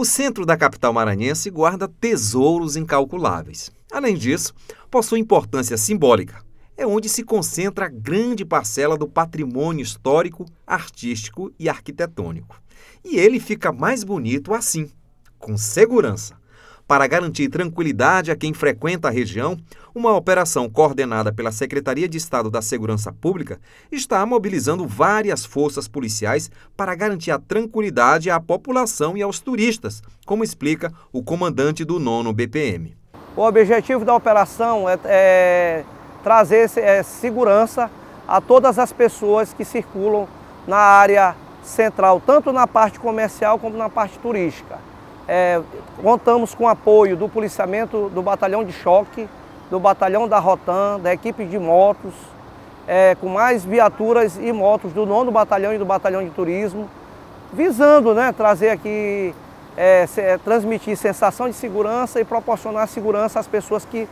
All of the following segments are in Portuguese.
O centro da capital maranhense guarda tesouros incalculáveis. Além disso, possui importância simbólica. É onde se concentra a grande parcela do patrimônio histórico, artístico e arquitetônico. E ele fica mais bonito assim, com segurança. Para garantir tranquilidade a quem frequenta a região, uma operação coordenada pela Secretaria de Estado da Segurança Pública está mobilizando várias forças policiais para garantir a tranquilidade à população e aos turistas, como explica o comandante do nono BPM. O objetivo da operação é, é trazer é, segurança a todas as pessoas que circulam na área central, tanto na parte comercial como na parte turística. É, contamos com o apoio do policiamento do batalhão de choque, do batalhão da Rotan, da equipe de motos, é, com mais viaturas e motos do nono batalhão e do batalhão de turismo, visando né, trazer aqui, é, é transmitir sensação de segurança e proporcionar segurança às pessoas que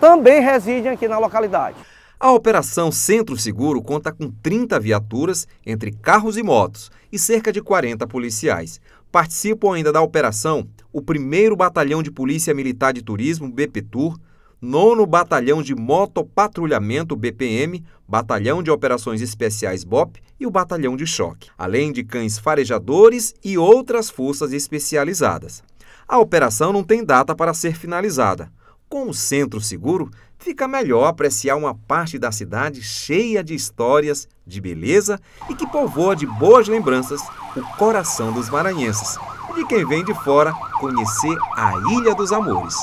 também residem aqui na localidade. A Operação Centro Seguro conta com 30 viaturas, entre carros e motos, e cerca de 40 policiais. Participam ainda da operação o 1 Batalhão de Polícia Militar de Turismo, BPTUR, 9 Batalhão de Motopatrulhamento, BPM, Batalhão de Operações Especiais, BOP, e o Batalhão de Choque, além de cães farejadores e outras forças especializadas. A operação não tem data para ser finalizada. Com o centro seguro, fica melhor apreciar uma parte da cidade cheia de histórias, de beleza e que povoa de boas lembranças o coração dos maranhenses e de quem vem de fora conhecer a Ilha dos Amores.